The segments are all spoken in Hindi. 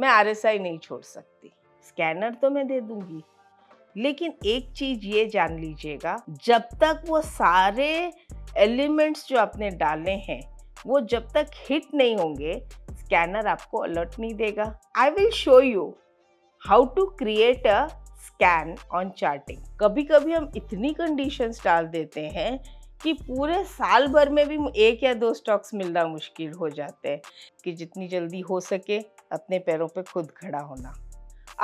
मैं आई नहीं छोड़ सकती स्कैनर तो मैं दे दूंगी लेकिन एक चीज ये जान लीजिएगा जब तक वो सारे एलिमेंट्स जो आपने डाले हैं वो जब तक हिट नहीं होंगे स्कैनर आपको अलर्ट नहीं देगा I will show you how to create a scan on Chartink कभी कभी हम इतनी कंडीशंस डाल देते हैं कि पूरे साल भर में भी एक या दो स्टॉक्स मिलना मुश्किल हो जाते हैं कि जितनी जल्दी हो सके अपने पैरों पे खुद खड़ा होना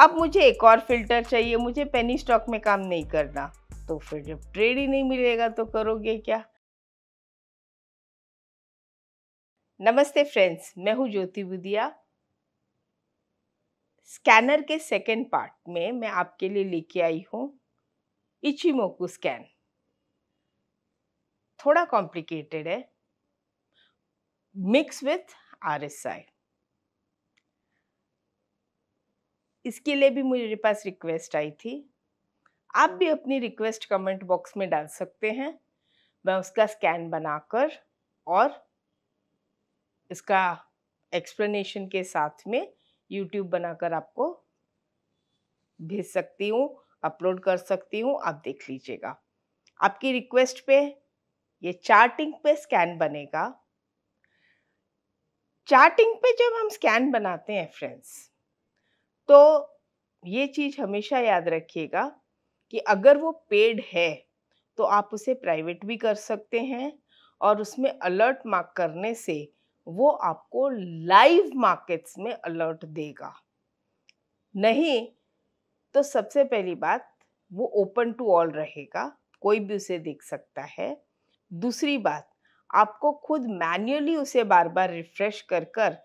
अब मुझे एक और फिल्टर चाहिए मुझे पेनी स्टॉक में काम नहीं करना तो फिर जब ट्रेड ही नहीं मिलेगा तो करोगे क्या नमस्ते फ्रेंड्स मैं हूं ज्योति बुदिया स्कैनर के सेकेंड पार्ट में मैं आपके लिए लेके आई हूँ इचिमोकू स्कैन थोड़ा कॉम्प्लिकेटेड है mix with R S I इसके लिए भी मेरे पास रिक्वेस्ट आई थी आप भी अपनी रिक्वेस्ट कमेंट बॉक्स में डाल सकते हैं मैं उसका स्कैन बनाकर और इसका एक्सप्लेनेशन के साथ में यूट्यूब बनाकर आपको भेज सकती हूँ अपलोड कर सकती हूँ आप देख लीजिएगा आपकी रिक्वेस्ट पे ये चार्टिंग पे स्कैन बनेगा चार्टिंग पे जब हम स्कैन बनाते हैं फ्रेंड्स तो ये चीज़ हमेशा याद रखिएगा कि अगर वो पेड है तो आप उसे प्राइवेट भी कर सकते हैं और उसमें अलर्ट मार्क करने से वो आपको लाइव मार्केट्स में अलर्ट देगा नहीं तो सबसे पहली बात वो ओपन टू ऑल रहेगा कोई भी उसे देख सकता है दूसरी बात आपको खुद मैन्युअली उसे बार बार रिफ्रेश कर कर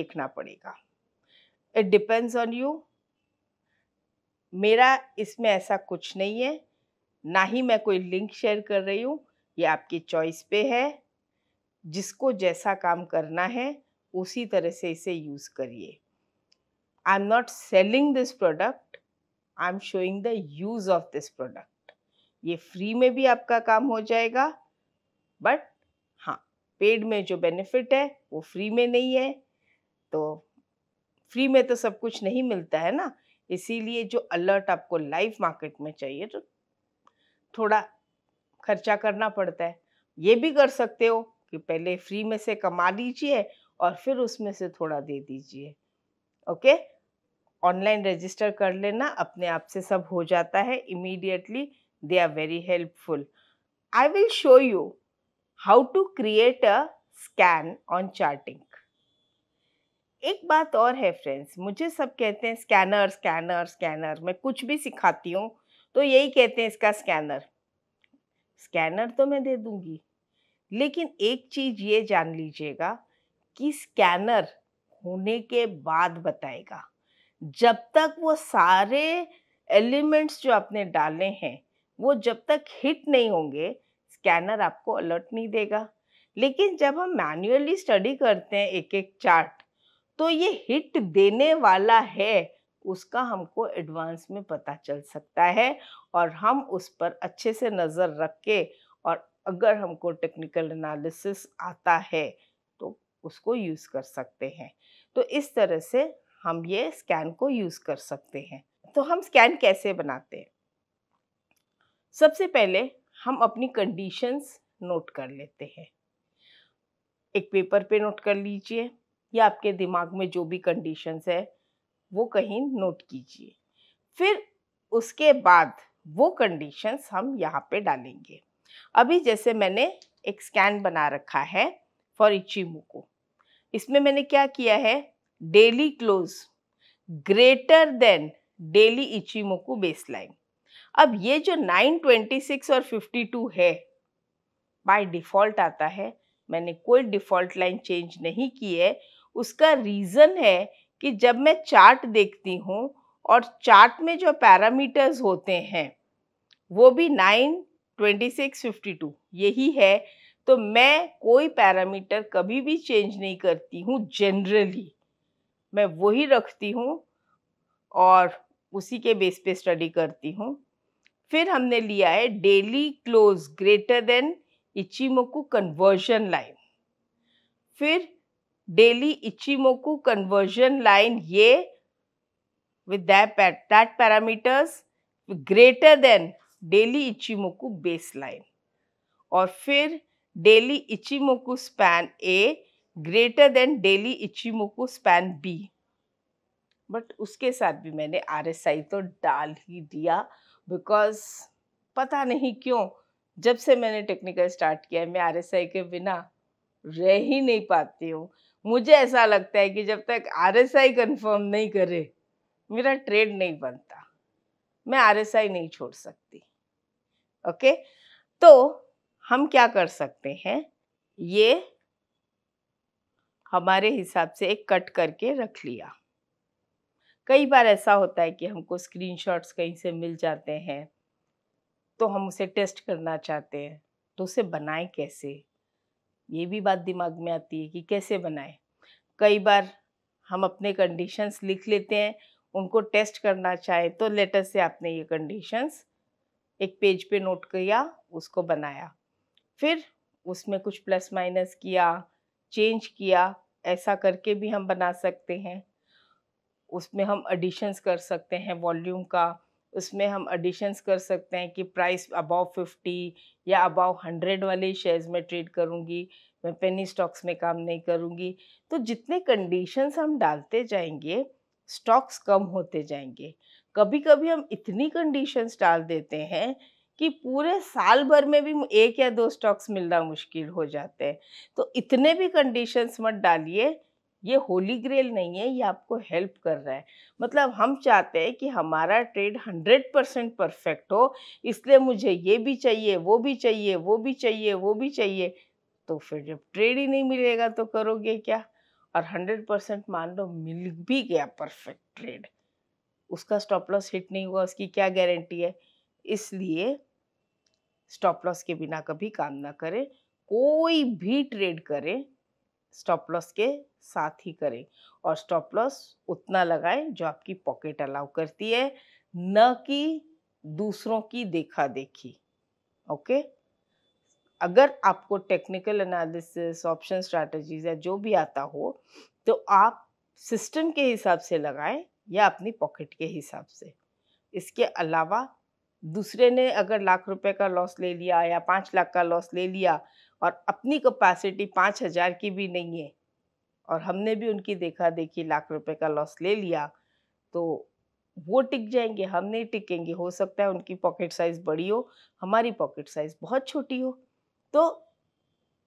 देखना पड़ेगा इट डिपेंड्स ऑन यू मेरा इसमें ऐसा कुछ नहीं है ना ही मैं कोई लिंक शेयर कर रही हूँ ये आपकी चॉइस पे है जिसको जैसा काम करना है उसी तरह से इसे यूज़ करिए I am not selling this product I am showing the use of this product ये फ्री में भी आपका काम हो जाएगा बट हाँ पेड में जो बेनिफिट है वो फ्री में नहीं है तो फ्री में तो सब कुछ नहीं मिलता है ना इसीलिए जो अलर्ट आपको लाइव मार्केट में चाहिए तो थोड़ा खर्चा करना पड़ता है ये भी कर सकते हो कि पहले फ्री में से कमा लीजिए और फिर उसमें से थोड़ा दे दीजिए ओके ऑनलाइन रजिस्टर कर लेना अपने आप से सब हो जाता है immediately they are very helpful I will show you how to create a scan on Chartink एक बात और है फ्रेंड्स मुझे सब कहते हैं स्कैनर स्कैनर स्कैनर मैं कुछ भी सिखाती हूँ तो यही कहते हैं इसका स्कैनर स्कैनर तो मैं दे दूंगी लेकिन एक चीज़ ये जान लीजिएगा कि स्कैनर होने के बाद बताएगा जब तक वो सारे एलिमेंट्स जो आपने डाले हैं वो जब तक हिट नहीं होंगे स्कैनर आपको अलर्ट नहीं देगा लेकिन जब हम मैन्युअली स्टडी करते हैं एक एक चार्ट तो ये हिट देने वाला है उसका हमको एडवांस में पता चल सकता है और हम उस पर अच्छे से नज़र रख के और अगर हमको टेक्निकल एनालिसिस आता है तो उसको यूज़ कर सकते हैं तो इस तरह से हम ये स्कैन को यूज़ कर सकते हैं तो हम स्कैन कैसे बनाते हैं सबसे पहले हम अपनी कंडीशंस नोट कर लेते हैं एक पेपर पे नोट कर लीजिए या आपके दिमाग में जो भी कंडीशंस है वो कहीं नोट कीजिए फिर उसके बाद वो कंडीशंस हम यहाँ पे डालेंगे अभी जैसे मैंने एक स्कैन बना रखा है फॉर इचीमू को इसमें मैंने क्या किया है daily close greater than daily Ichimoku baseline अब ये जो 926 और 52 है बाय डिफ़ॉल्ट आता है मैंने कोई डिफ़ॉल्ट लाइन चेंज नहीं की है उसका रीज़न है कि जब मैं चार्ट देखती हूँ और चार्ट में जो पैरामीटर्स होते हैं वो भी nine twenty six fifty two यही है तो मैं कोई पैरामीटर कभी भी चेंज नहीं करती हूँ जनरली मैं वही रखती हूँ और उसी के बेस पे स्टडी करती हूँ फिर हमने लिया है daily close greater than Ichimoku conversion line फिर डेली इचिमोकू कन्वर्जन लाइन ये with that parameters greater than daily Ichimoku base line और फिर daily Ichimoku span A greater than daily Ichimoku span B but उसके साथ भी मैंने आर एस आई तो डाल ही दिया बिकॉज पता नहीं क्यों जब से मैंने टेक्निकल स्टार्ट किया है मैं आर एस आई के बिना रह ही नहीं पाती हूँ मुझे ऐसा लगता है कि जब तक आरएसआई कंफर्म नहीं करे मेरा ट्रेड नहीं बनता मैं आरएसआई नहीं छोड़ सकती ओके तो हम क्या कर सकते हैं ये हमारे हिसाब से एक कट करके रख लिया कई बार ऐसा होता है कि हमको स्क्रीनशॉट्स कहीं से मिल जाते हैं तो हम उसे टेस्ट करना चाहते हैं तो उसे बनाए कैसे ये भी बात दिमाग में आती है कि कैसे बनाए कई बार हम अपने कंडीशंस लिख लेते हैं उनको टेस्ट करना चाहे तो लेटर से आपने ये कंडीशंस एक पेज पे नोट किया उसको बनाया फिर उसमें कुछ प्लस माइनस किया चेंज किया ऐसा करके भी हम बना सकते हैं उसमें हम एडिशंस कर सकते हैं वॉल्यूम का उसमें हम एडिशंस कर सकते हैं कि प्राइस अबाव 50 या अबाव 100 वाले शेयर्स में ट्रेड करूँगी मैं पेनी स्टॉक्स में काम नहीं करूँगी तो जितने कंडीशंस हम डालते जाएंगे स्टॉक्स कम होते जाएंगे कभी कभी हम इतनी कंडीशंस डाल देते हैं कि पूरे साल भर में भी एक या दो स्टॉक्स मिलना मुश्किल हो जाते हैं तो इतने भी कंडीशंस मत डालिए ये होली ग्रेल नहीं है ये आपको हेल्प कर रहा है मतलब हम चाहते हैं कि हमारा ट्रेड 100 परसेंट परफेक्ट हो इसलिए मुझे ये भी चाहिए वो भी चाहिए वो भी चाहिए वो भी चाहिए तो फिर जब ट्रेड ही नहीं मिलेगा तो करोगे क्या और 100 परसेंट मान लो मिल भी गया परफेक्ट ट्रेड उसका स्टॉप लॉस हिट नहीं हुआ उसकी क्या गारंटी है इसलिए स्टॉप लॉस के बिना कभी काम ना करें कोई भी ट्रेड करें स्टॉप लॉस के साथ ही करें और स्टॉप लॉस उतना लगाएं जो आपकी पॉकेट अलाउ करती है न कि दूसरों की देखा देखी ओके अगर आपको टेक्निकल एनालिसिस ऑप्शन स्ट्रैटेजीज या जो भी आता हो तो आप सिस्टम के हिसाब से लगाएं या अपनी पॉकेट के हिसाब से इसके अलावा दूसरे ने अगर लाख रुपए का लॉस ले लिया या पाँच लाख का लॉस ले लिया और अपनी कैपेसिटी पाँच हज़ार की भी नहीं है और हमने भी उनकी देखा देखी लाख रुपए का लॉस ले लिया तो वो टिक जाएंगे हम नहीं टिकेंगे हो सकता है उनकी पॉकेट साइज़ बड़ी हो हमारी पॉकेट साइज़ बहुत छोटी हो तो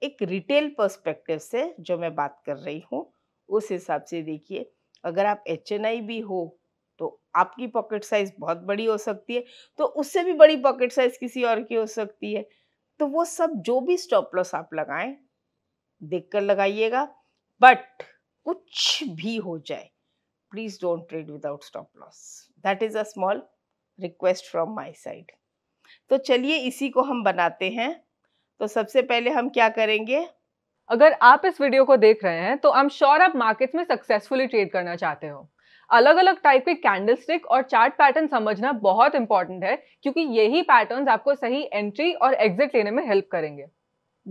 एक रिटेल पर्सपेक्टिव से जो मैं बात कर रही हूँ उस हिसाब से देखिए अगर आप एच भी हो तो आपकी पॉकेट साइज बहुत बड़ी हो सकती है तो उससे भी बड़ी पॉकेट साइज किसी और की हो सकती है तो वो सब जो भी स्टॉप लॉस आप लगाएं देख कर लगाइएगा बट कुछ भी हो जाए please don't trade without stop loss that is a small request from my side तो चलिए इसी को हम बनाते हैं तो सबसे पहले हम क्या करेंगे अगर आप इस वीडियो को देख रहे हैं तो आई एम श्योर आप मार्केट्स में सक्सेसफुली ट्रेड करना चाहते हो अलग अलग टाइप के कैंडल स्टिक और चार्ट पैटर्न समझना बहुत इंपॉर्टेंट है क्योंकि यही पैटर्न आपको सही एंट्री और एग्जिट लेने में हेल्प करेंगे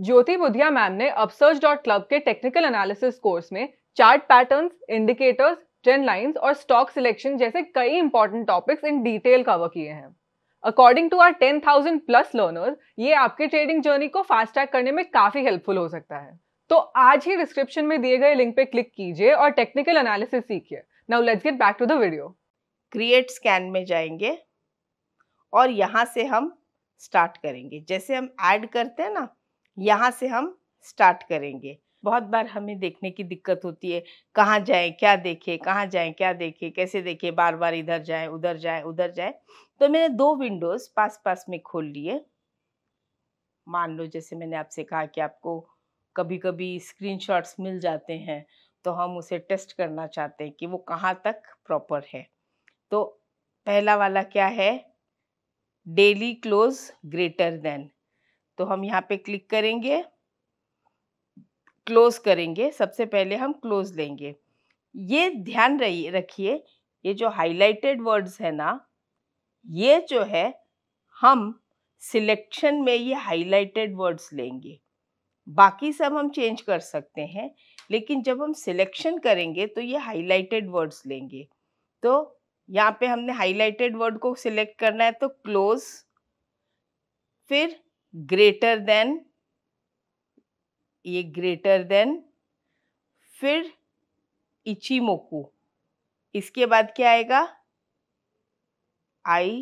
ज्योति बुधिया मैम ने अपसर्च डॉट क्लब के टेक्निकल एनालिसिस कोर्स में chart pattern indicators trend lines और स्टॉक सिलेक्शन जैसे कई important topics in detail cover किए हैं according to our ten thousand plus learners ये आपके ट्रेडिंग जर्नी को फास्ट ट्रैक करने में काफी हेल्पफुल हो सकता है तो आज ही डिस्क्रिप्शन में दिए गए लिंक पे क्लिक कीजिए और टेक्निकल एनालिसिस सीखिए now let's get back to the video create scan में जाएंगे और यहाँ से हम स्टार्ट करेंगे जैसे हम ऐड करते हैं ना यहाँ से हम स्टार्ट करेंगे बहुत बार हमें देखने की दिक्कत होती है कहाँ जाएं क्या देखें कहाँ जाएं क्या देखें कैसे देखें बार बार इधर जाएं उधर जाएं उधर जाएं तो मैंने दो विंडोज़ पास पास में खोल लिए मान लो जैसे मैंने आपसे कहा कि आपको कभी कभी स्क्रीनशॉट्स मिल जाते हैं तो हम उसे टेस्ट करना चाहते हैं कि वो कहाँ तक प्रॉपर है तो पहला वाला क्या है डेली क्लोज ग्रेटर देन तो हम यहाँ पे क्लिक करेंगे क्लोज करेंगे सबसे पहले हम क्लोज लेंगे ये ध्यान रही रखिए ये जो हाइलाइटेड वर्ड्स है ना ये जो है हम सिलेक्शन में ये हाइलाइटेड वर्ड्स लेंगे बाकी सब हम चेंज कर सकते हैं लेकिन जब हम सिलेक्शन करेंगे तो ये हाईलाइटेड वर्ड्स लेंगे तो यहाँ पे हमने हाईलाइटेड वर्ड को सिलेक्ट करना है तो क्लोज फिर ग्रेटर देन ये ग्रेटर देन फिर इची मोकू इसके बाद क्या आएगा आई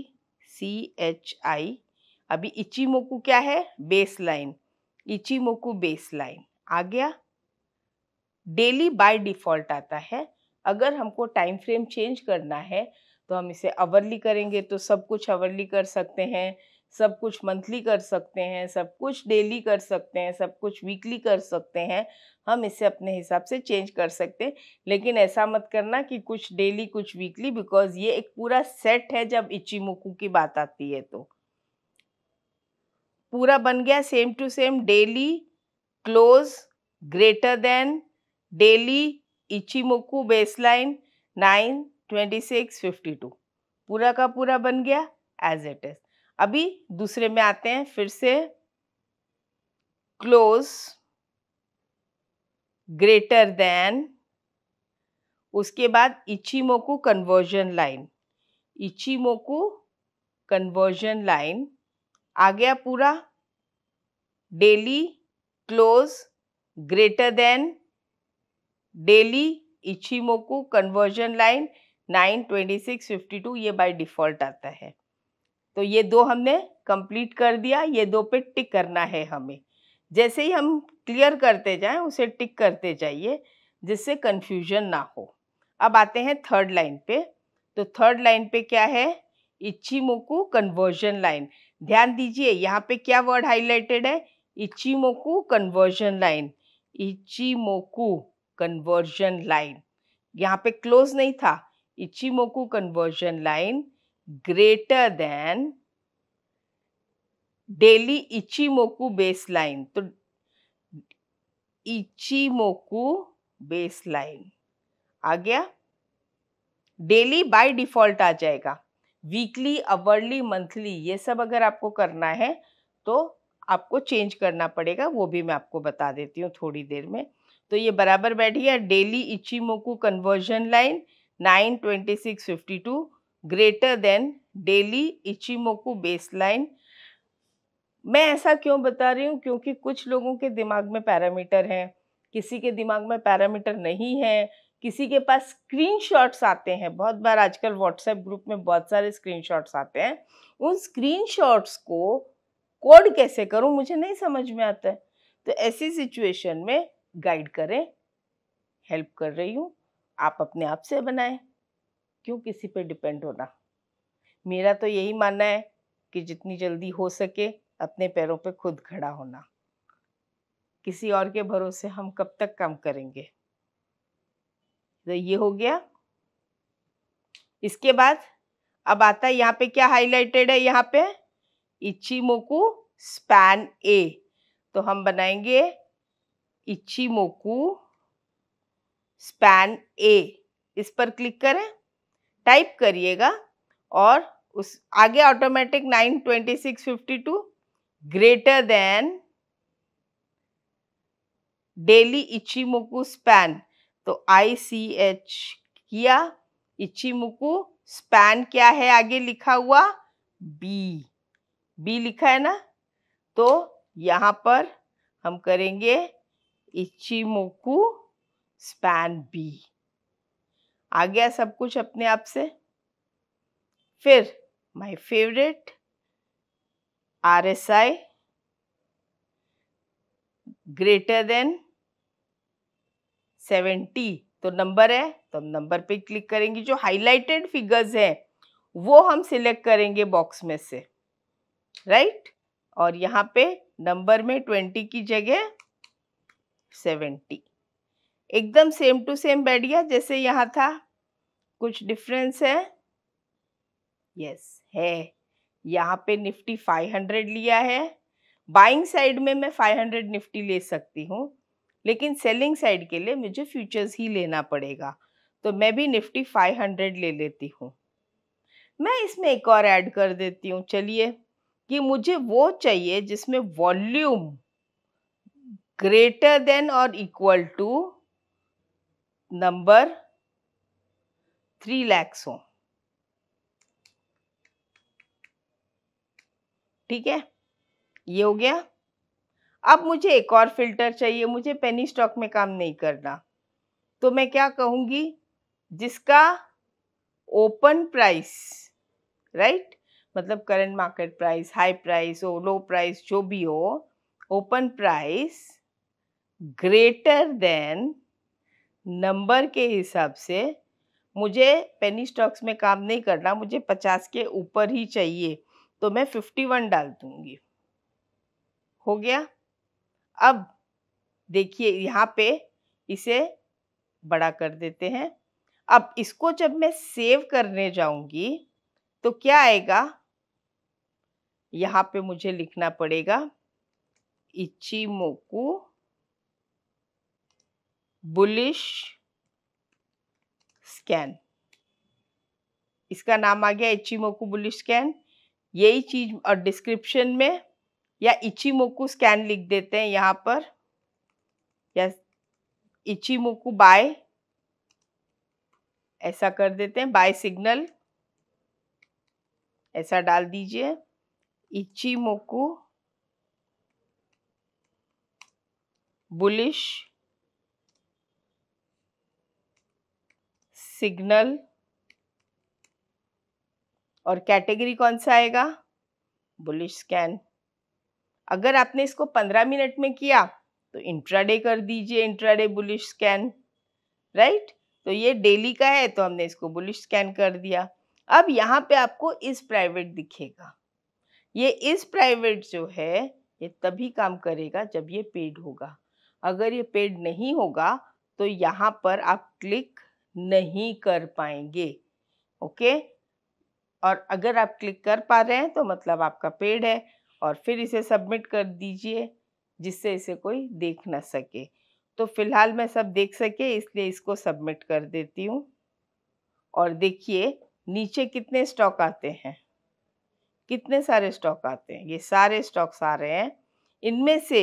सी एच आई अभी इची मोकू क्या है base line Ichimoku base line आ गया डेली बाय डिफ़ॉल्ट आता है अगर हमको टाइम फ्रेम चेंज करना है तो हम इसे अवरली करेंगे तो सब कुछ अवरली कर सकते हैं सब कुछ मंथली कर सकते हैं सब कुछ डेली कर सकते हैं सब कुछ वीकली कर सकते हैं हम इसे अपने हिसाब से चेंज कर सकते हैं लेकिन ऐसा मत करना कि कुछ डेली कुछ वीकली बिकॉज ये एक पूरा सेट है जब इचिमुकू की बात आती है तो पूरा बन गया same to same daily close greater than daily Ichimoku baseline nine twenty six fifty two पूरा का पूरा बन गया एज इट इज अभी दूसरे में आते हैं फिर से क्लोज ग्रेटर देन उसके बाद Ichimoku conversion line Ichimoku conversion line आ गया पूरा daily close greater than daily Ichimoku conversion line 92652 ये बाय डिफ़ॉल्ट आता है तो ये दो हमने कंप्लीट कर दिया ये दो पे टिक करना है हमें जैसे ही हम क्लियर करते जाएं उसे टिक करते जाइए जिससे कन्फ्यूजन ना हो अब आते हैं थर्ड लाइन पे तो थर्ड लाइन पे क्या है मोकू कन्वर्जन लाइन ध्यान दीजिए यहाँ पे क्या वर्ड हाईलाइटेड है मोकू conversion line Ichimoku conversion line यहाँ पे क्लोज नहीं था Ichimoku conversion line greater than daily Ichimoku base line तो इचिमोकू बेस लाइन आ गया डेली बाय डिफॉल्ट आ जाएगा वीकली अवरली मंथली ये सब अगर आपको करना है तो आपको चेंज करना पड़ेगा वो भी मैं आपको बता देती हूँ थोड़ी देर में तो ये बराबर बैठ गया daily Ichimoku conversion line nine twenty six fifty two greater than daily Ichimoku base line मैं ऐसा क्यों बता रही हूँ क्योंकि कुछ लोगों के दिमाग में पैरामीटर हैं किसी के दिमाग में पैरामीटर नहीं है किसी के पास स्क्रीनशॉट्स आते हैं बहुत बार आजकल व्हाट्सएप ग्रुप में बहुत सारे स्क्रीनशॉट्स आते हैं उन स्क्रीनशॉट्स को कोड कैसे करूं मुझे नहीं समझ में आता है तो ऐसी सिचुएशन में गाइड करें हेल्प कर रही हूँ आप अपने आप से बनाएं क्यों किसी पे डिपेंड होना मेरा तो यही मानना है कि जितनी जल्दी हो सके अपने पैरों पे खुद खड़ा होना किसी और के भरोसे हम कब तक काम करेंगे तो ये हो गया इसके बाद अब आता है यहाँ पे क्या हाईलाइटेड है यहाँ पे इच्छी मोकू स्पैन ए तो हम बनाएंगे इचिमोकु स्पैन ए इस पर क्लिक करें टाइप करिएगा और उस आगे ऑटोमेटिक 92652 ग्रेटर देन डेली मुकु स्पैन तो आई सी एच किया इच्छीमुकू स्पैन क्या है आगे लिखा हुआ बी बी लिखा है ना तो यहाँ पर हम करेंगे इचिमोकू स्पैन बी आ गया सब कुछ अपने आप से फिर my favourite R S I greater than seventy तो नंबर है तो हम नंबर पे क्लिक करेंगे जो हाइलाइटेड फिगर्स हैं वो हम सिलेक्ट करेंगे बॉक्स में से राइट right? और यहाँ पे नंबर में ट्वेंटी की जगह सेवेंटी एकदम सेम टू सेम बैठ गया जैसे यहाँ था कुछ डिफरेंस है यस yes, है यहाँ पे निफ्टी फाइव हंड्रेड लिया है बाइंग साइड में मैं फाइव हंड्रेड निफ्टी ले सकती हूँ लेकिन सेलिंग साइड के लिए मुझे फ्यूचर्स ही लेना पड़ेगा तो मैं भी निफ्टी फाइव हंड्रेड ले लेती हूँ मैं इसमें एक और ऐड कर देती हूँ चलिए कि मुझे वो चाहिए जिसमें volume greater than or equal to number 3 lakhs हो ठीक है ये हो गया अब मुझे एक और फिल्टर चाहिए मुझे पेनी स्टॉक में काम नहीं करना तो मैं क्या कहूँगी जिसका ओपन प्राइस राइट मतलब current market price high price हो लो प्राइस जो भी हो open price greater than number के हिसाब से मुझे पेनी स्टॉक्स में काम नहीं करना मुझे पचास के ऊपर ही चाहिए तो मैं फिफ्टी वन डाल दूंगी हो गया अब देखिए यहाँ पे इसे बड़ा कर देते हैं अब इसको जब मैं सेव करने जाऊंगी तो क्या आएगा यहाँ पे मुझे लिखना पड़ेगा मोकू बुलिश स्कैन इसका नाम आ गया इचिमोकू बुलिश स्कैन यही चीज और डिस्क्रिप्शन में या इचिमोकू स्कैन लिख देते हैं यहाँ पर या इचिमोकू बाय ऐसा कर देते हैं बाय सिग्नल ऐसा डाल दीजिए इचिमोकू बुलिश सिग्नल और कैटेगरी कौन सा आएगा बुलिश स्कैन अगर आपने इसको 15 मिनट में किया तो इंट्राडे कर दीजिए इंट्राडे बुलिश स्कैन राइट तो ये डेली का है तो हमने इसको बुलिश स्कैन कर दिया अब यहाँ पे आपको इस प्राइवेट दिखेगा ये इस प्राइवेट जो है ये तभी काम करेगा जब ये पेड होगा अगर ये पेड नहीं होगा तो यहाँ पर आप क्लिक नहीं कर पाएंगे ओके और अगर आप क्लिक कर पा रहे हैं तो मतलब आपका पेड है और फिर इसे सबमिट कर दीजिए जिससे इसे कोई देख ना सके तो फिलहाल मैं सब देख सके इसलिए इसको सबमिट कर देती हूँ और देखिए नीचे कितने स्टॉक आते हैं कितने सारे स्टॉक आते हैं ये सारे स्टॉक्स आ रहे हैं इनमें से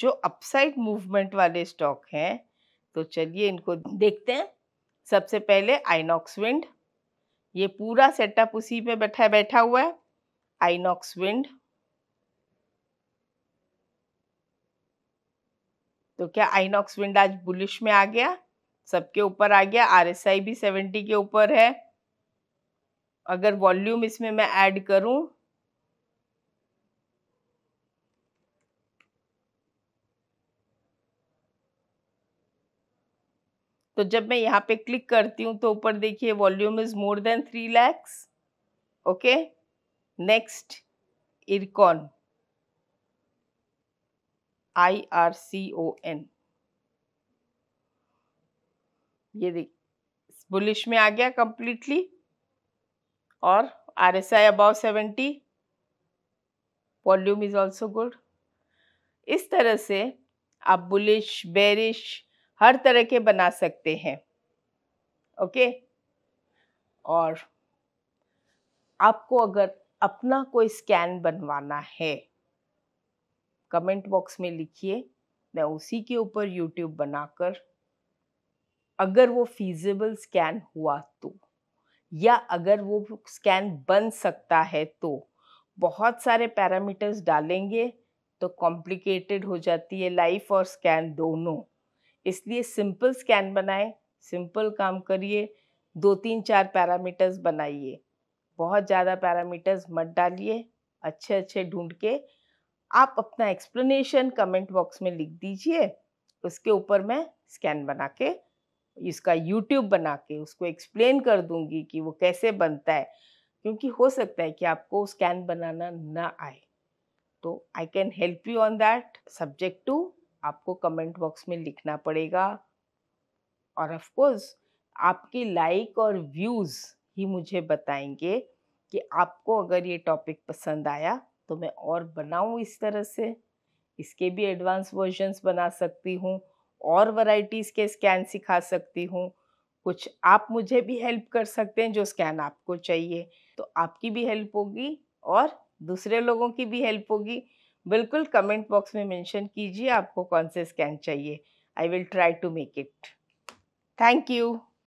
जो अपसाइड मूवमेंट वाले स्टॉक हैं तो चलिए इनको देखते हैं सबसे पहले आइनॉक्स विंड ये पूरा सेटअप उसी पे बैठा बैठा हुआ है आइनॉक्स विंड तो क्या आइनॉक्स विंड आज बुलिश में आ गया सबके ऊपर आ गया आरएसआई भी सेवेंटी के ऊपर है अगर वॉल्यूम इसमें मैं ऐड करूं तो जब मैं यहाँ पे क्लिक करती हूँ तो ऊपर देखिए volume is more than three lakhs okay next IRCON I R C O N ये देख बुलिश में आ गया कंप्लीटली और R S I above seventy volume is also good इस तरह से आप बुलिश बेरिश हर तरह के बना सकते हैं ओके और आपको अगर अपना कोई स्कैन बनवाना है कमेंट बॉक्स में लिखिए मैं उसी के ऊपर यूट्यूब बनाकर अगर वो फीजिबल स्कैन हुआ तो या अगर वो स्कैन बन सकता है तो बहुत सारे पैरामीटर्स डालेंगे तो कॉम्प्लिकेटेड हो जाती है लाइफ और स्कैन दोनों इसलिए सिंपल स्कैन बनाएं सिंपल काम करिए दो तीन चार पैरामीटर्स बनाइए बहुत ज़्यादा पैरामीटर्स मत डालिए अच्छे अच्छे ढूंढ के आप अपना एक्सप्लेनेशन कमेंट बॉक्स में लिख दीजिए उसके ऊपर मैं स्कैन बना के इसका यूट्यूब बना के उसको एक्सप्लेन कर दूंगी कि वो कैसे बनता है क्योंकि हो सकता है कि आपको स्कैन बनाना ना आए तो I can help you on that subject too आपको कमेंट बॉक्स में लिखना पड़ेगा और ऑफ कोर्स आपकी लाइक और व्यूज़ ही मुझे बताएंगे कि आपको अगर ये टॉपिक पसंद आया तो मैं और बनाऊँ इस तरह से इसके भी एडवांस वर्जन्स बना सकती हूँ और वैरायटीज़ के स्कैन सिखा सकती हूँ कुछ आप मुझे भी हेल्प कर सकते हैं जो स्कैन आपको चाहिए तो आपकी भी हेल्प होगी और दूसरे लोगों की भी हेल्प होगी बिल्कुल कमेंट बॉक्स में मेंशन कीजिए आपको कौन से स्कैन चाहिए I will try to make it thank you